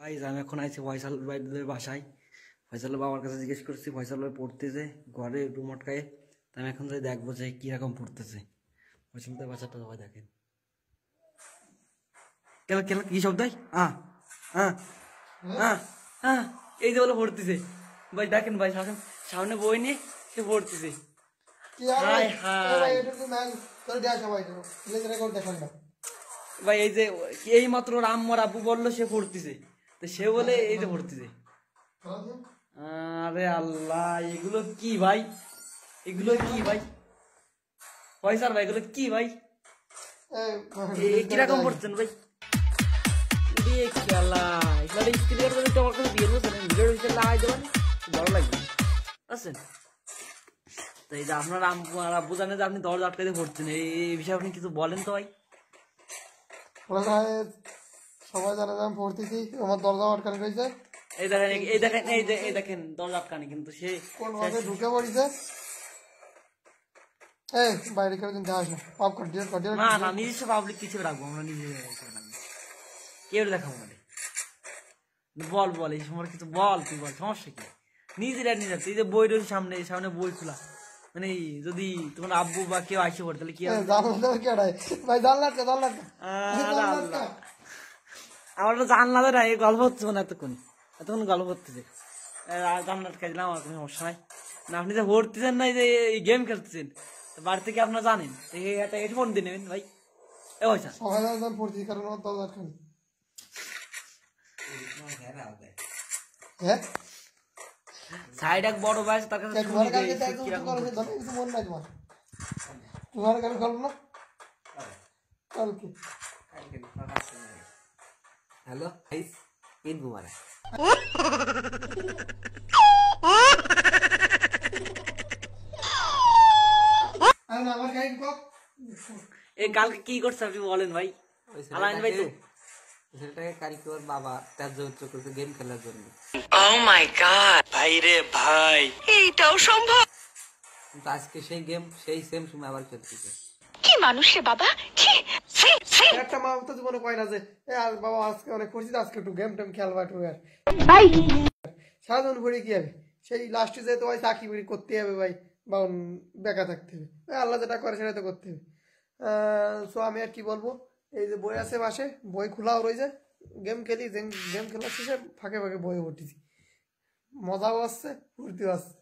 ভাইজ আমি এখন আইসি ফয়সাল ভাইদের বাসায় ফয়সাল বাবার কাছে জিজ্ঞেস করছি ফয়সাল ভাই পড়তেছে ঘরে রুম মটকায় তো আমি এখন যাই দেখবো যে কীরকম পড়তেছে ফয়সাল ভাই বাসাটা সবাই দেখেন কেন কেন কি শব্দ হ্যাঁ হ্যাঁ এই যে বলে পড়তেছে ভাই দেখেন ভাই সামনে সামনে বই নিয়ে সে পড়তেছে ভাই এই যে এই মাত্র রাম মর আব্বু বললো সে পড়তেছে তো সে বলে এই তো ভর্তি দেয় আরে আল্লাহ এগুলো কি ভাই এগুলো কি ভাই পয়সার ভাই এগুলো কি ভাই কিরকম পড়ছেন ভাই এগুলো ভিডিও দেবেন ভালো লাগবে বুঝছেন এই যে আপনারা যে আপনি দরজা আটকাতে এই বিষয়ে আপনি কিছু বলেন তো ভাই সবাই জানে যে আমি পড়তেছি আমার দরজা আটকানি রয়েছে এই দেখেন এই দেখেন এই যে এই দেখেন দরজা আটকানি কিন্তু সে কোন ভাবে ঢুকে পড়েছে এই বাইরে কেউ কিন্তু আসবে পাপ কর ডিলেট কর না না নিজস্ব পাবলিক কিছু রাখবো আমরা নিজে কেউ দেখাবো মানে বল বল এই সময় কিছু বল তুই বল সমস্যা কি নিজের আর নিজের তুই যে বই রয়েছে সামনে সামনে বই খোলা মানে যদি তোমার আব্বু বা কেউ আসে পড়ে তাহলে কি জানলা ভাই জানলা জানলা আমার না এই গল্প হচ্ছে মনে এতক্ষণ এতক্ষণ গল্প হচ্ছে জান্নাত দিলাম আমার কোনো সমস্যা নাই না আপনি যে ভর্তিছেন না যে এই গেম খেলতেছেন বাড়ি থেকে আপনারা জানেন একটা হেডফোন দিয়ে নেবেন ভাই হ্যাঁ? এক বড় ভাই কালকে হ্যালো গাইস ঈদ মুবারক কি করছে আপনি বলেন ভাই ভাই তো ছেলেটাকে বাবা তার জন্য করছে গেম খেলার জন্য oh ভাই রে ভাই এইটাও সম্ভব আজকে সেই গেম সেই সেম সময় আবার খেলতেছে কি মানুষ বাবা একটা মা তো জীবনে কয় না যে আর বাবা আজকে অনেক করছি আজকে একটু গেম টেম খেলবা একটু আর ভাই সারাজন ঘুরে কি হবে সেই লাস্টে যেতে হয় চাকরি বাকরি করতে হবে ভাই বা বেকা থাকতে হবে আল্লাহ যেটা করে সেটা তো করতে হবে সো আমি আর কি বলবো এই যে বই আছে পাশে বই খোলাও রয়েছে গেম খেলি গেম খেলার শেষে ফাঁকে ফাঁকে বই উঠেছি মজাও আসছে ফুর্তিও আসছে